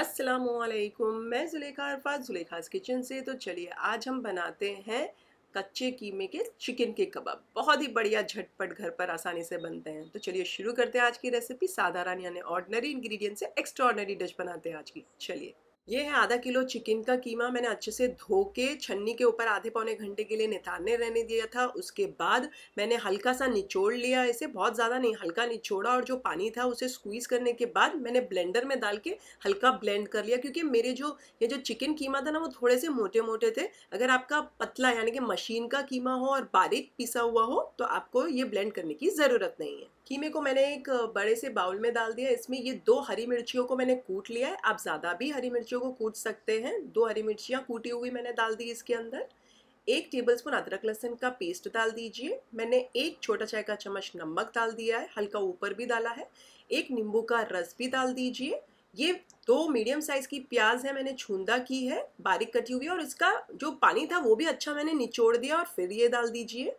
असलकुम मैं जुलेखा अरफात जुलेखाज किचन से तो चलिए आज हम बनाते हैं कच्चे कीमे के चिकन के कबाब बहुत ही बढ़िया झटपट घर पर आसानी से बनते हैं तो चलिए शुरू करते हैं आज की रेसिपी साधारण यानी ऑर्डनरी इंग्रेडिएंट से एक्स्ट्रा ऑर्डनरी डिश बनाते हैं आज की चलिए ये है आधा किलो चिकन का कीमा मैंने अच्छे से धो के छन्नी के ऊपर आधे पौने घंटे के लिए नितारने रहने दिया था उसके बाद मैंने हल्का सा निचोड़ लिया इसे बहुत ज़्यादा नहीं हल्का निचोड़ा और जो पानी था उसे स्क्वीज़ करने के बाद मैंने ब्लेंडर में डाल के हल्का ब्लेंड कर लिया क्योंकि मेरे जो ये जो चिकन कीमा था ना वो थोड़े से मोटे मोटे थे अगर आपका पतला यानी कि मशीन का कीमा हो और बारीक पिसा हुआ हो तो आपको ये ब्लेंड करने की ज़रूरत नहीं है कीमे को मैंने एक बड़े से बाउल में डाल दिया इसमें ये दो हरी मिर्चियों को मैंने कूट लिया है आप ज़्यादा भी हरी मिर्चियों को कूट सकते हैं दो हरी मिर्चियाँ कूटी हुई मैंने डाल दी इसके अंदर एक टेबलस्पून अदरक लहसुन का पेस्ट डाल दीजिए मैंने एक छोटा चाय का चम्मच नमक डाल दिया है हल्का ऊपर भी डाला है एक नींबू का रस भी डाल दीजिए ये दो मीडियम साइज़ की प्याज है मैंने छूंदा की है बारीक कटी हुई और इसका जो पानी था वो भी अच्छा मैंने निचोड़ दिया और फिर ये डाल दीजिए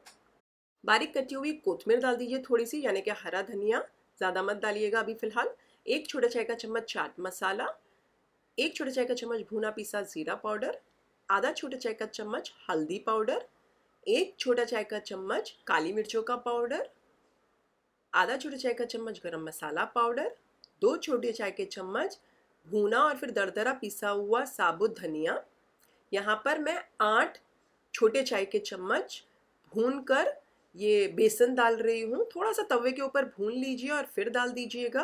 बारीक कटी हुई कोथमीर डाल दीजिए थोड़ी सी यानी कि हरा धनिया ज़्यादा मत डालिएगा अभी फ़िलहाल एक छोटा चाय का चम्मच चाट मसाला एक छोटा चाय का चम्मच भुना पिसा ज़ीरा पाउडर आधा छोटा चाय का चम्मच हल्दी पाउडर एक छोटा चाय का चम्मच काली मिर्चों का पाउडर आधा छोटा चाय का चम्मच गरम मसाला पाउडर दो छोटे चाय के चम्मच भुना और फिर दरदरा पिसा हुआ साबुत धनिया यहाँ पर मैं आठ छोटे चाय के चम्मच भून कर ये बेसन डाल रही हूँ थोड़ा सा तवे के ऊपर भून लीजिए और फिर डाल दीजिएगा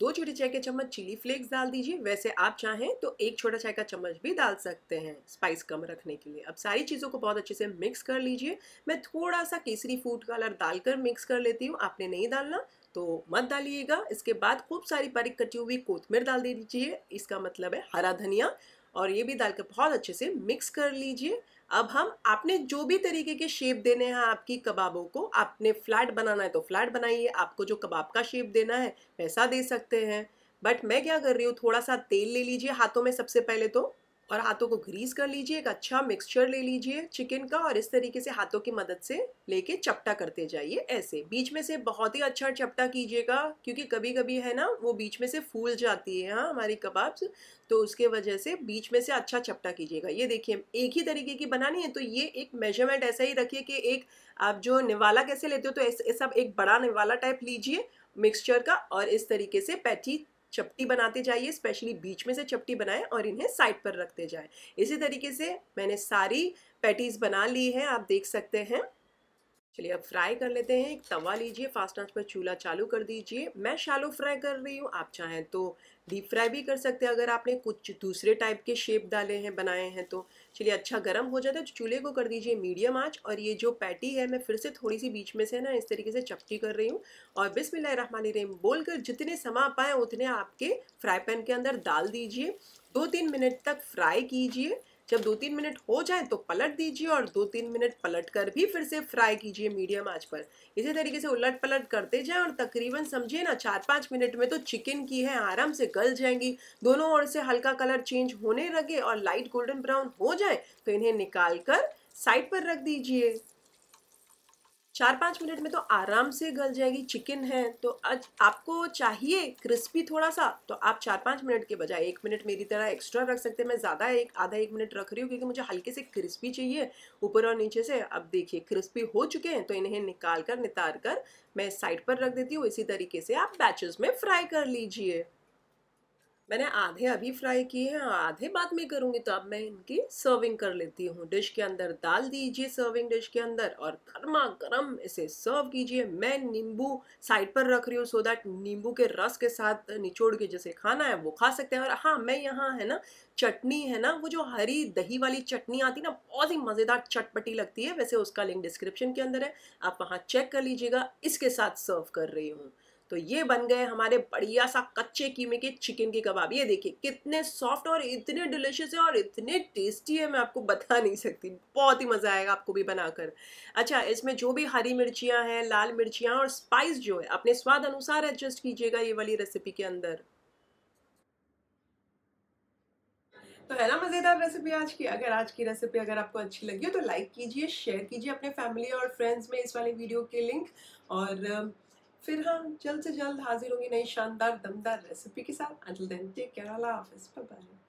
दो छोटे चाय के चम्मच चिली फ्लेक्स डाल दीजिए वैसे आप चाहें तो एक छोटा चाय का चम्मच भी डाल सकते हैं स्पाइस कम रखने के लिए अब सारी चीज़ों को बहुत अच्छे से मिक्स कर लीजिए मैं थोड़ा सा केसरी फूड कलर डालकर मिक्स कर लेती हूँ आपने नहीं डालना तो मत डालिएगा इसके बाद खूब सारी बारीक कटी हुई कोथमीर डाल दे दीजिए इसका मतलब है हरा धनिया और ये भी डाल के बहुत अच्छे से मिक्स कर लीजिए अब हम आपने जो भी तरीके के शेप देने हैं आपकी कबाबों को आपने फ्लैट बनाना है तो फ्लैट बनाइए आपको जो कबाब का शेप देना है वैसा दे सकते हैं बट मैं क्या कर रही हूँ थोड़ा सा तेल ले लीजिए हाथों में सबसे पहले तो और हाथों को ग्रीस कर लीजिए एक अच्छा मिक्सचर ले लीजिए चिकन का और इस तरीके से हाथों की मदद से लेके चपटा करते जाइए ऐसे बीच में से बहुत ही अच्छा चपटा कीजिएगा क्योंकि कभी कभी है ना वो बीच में से फूल जाती है हाँ हमारी कबाब्स तो उसके वजह से बीच में से अच्छा चपटा कीजिएगा ये देखिए एक ही तरीके की बनानी है तो ये एक मेजरमेंट ऐसा ही रखिए कि एक आप जो निवाला कैसे लेते हो तो सब एक बड़ा निवाला टाइप लीजिए मिक्सचर का और इस तरीके से पैटी चपटी बनाते जाइए स्पेशली बीच में से चपटी बनाएं और इन्हें साइड पर रखते जाएं इसी तरीके से मैंने सारी पैटीज़ बना ली हैं आप देख सकते हैं चलिए अब फ्राई कर लेते हैं एक तवा लीजिए फास्ट आंच पर चूल्हा चालू कर दीजिए मैं शैलो फ्राई कर रही हूँ आप चाहें तो डीप फ्राई भी कर सकते हैं अगर आपने कुछ दूसरे टाइप के शेप डाले हैं बनाए हैं तो चलिए अच्छा गर्म हो जाता है तो चूल्हे को कर दीजिए मीडियम आँच और ये जो पैटी है मैं फिर से थोड़ी सी बीच में से ना इस तरीके से चपटी कर रही हूँ और बिस्मिल्लाह रहमान रहीम बोल कर जितने समा पाएँ उतने आपके फ्राई पैन के अंदर डाल दीजिए दो तीन मिनट तक फ्राई कीजिए जब दो तीन मिनट हो जाए तो पलट दीजिए और दो तीन मिनट पलट कर भी फिर से फ्राई कीजिए मीडियम आंच पर इसी तरीके से उलट पलट करते जाएं और तकरीबन समझिए ना चार पाँच मिनट में तो चिकन की है आराम से गल जाएंगी दोनों ओर से हल्का कलर चेंज होने लगे और लाइट गोल्डन ब्राउन हो जाए तो इन्हें निकाल कर साइड पर रख दीजिए चार पाँच मिनट में तो आराम से गल जाएगी चिकन है तो आज आपको चाहिए क्रिस्पी थोड़ा सा तो आप चार पाँच मिनट के बजाय एक मिनट मेरी तरह एक्स्ट्रा रख सकते हैं मैं ज़्यादा एक आधा एक मिनट रख रही हूँ क्योंकि मुझे हल्के से क्रिस्पी चाहिए ऊपर और नीचे से अब देखिए क्रिस्पी हो चुके हैं तो इन्हें निकाल कर नितार कर मैं साइड पर रख देती हूँ इसी तरीके से आप बैचेस में फ्राई कर लीजिए मैंने आधे अभी फ्राई किए हैं आधे बाद में करूँगी तो अब मैं इनकी सर्विंग कर लेती हूँ डिश के अंदर डाल दीजिए सर्विंग डिश के अंदर और गर्मा गर्म इसे सर्व कीजिए मैं नींबू साइड पर रख रही हूँ सो दैट नींबू के रस के साथ निचोड़ के जैसे खाना है वो खा सकते हैं और हाँ मैं यहाँ है ना चटनी है ना वो जो हरी दही वाली चटनी आती है ना बहुत ही मज़ेदार चटपटी लगती है वैसे उसका लिंक डिस्क्रिप्शन के अंदर है आप वहाँ चेक कर लीजिएगा इसके साथ सर्व कर रही हूँ तो ये बन गए हमारे बढ़िया सा कच्चे कीमे के चिकन के कबाब ये देखिए कितने सॉफ्ट और इतने डिलिशियस है और इतने टेस्टी है मैं आपको बता नहीं सकती बहुत ही मज़ा आएगा आपको भी बनाकर अच्छा इसमें जो भी हरी मिर्चियाँ हैं लाल मिर्चियाँ और स्पाइस जो है अपने स्वाद अनुसार एडजस्ट कीजिएगा ये वाली रेसिपी के अंदर तो है ना मज़ेदार रेसिपी आज की अगर आज की रेसिपी अगर आपको अच्छी लगी हो तो लाइक कीजिए शेयर कीजिए अपने फैमिली और फ्रेंड्स में इस वाले वीडियो के लिंक और फिर हम जल्द से जल्द हाजिर होंगे नई शानदार दमदार रेसिपी के साथ अंटिल देन टेक केयर अल्लाह हाफिज़ बाय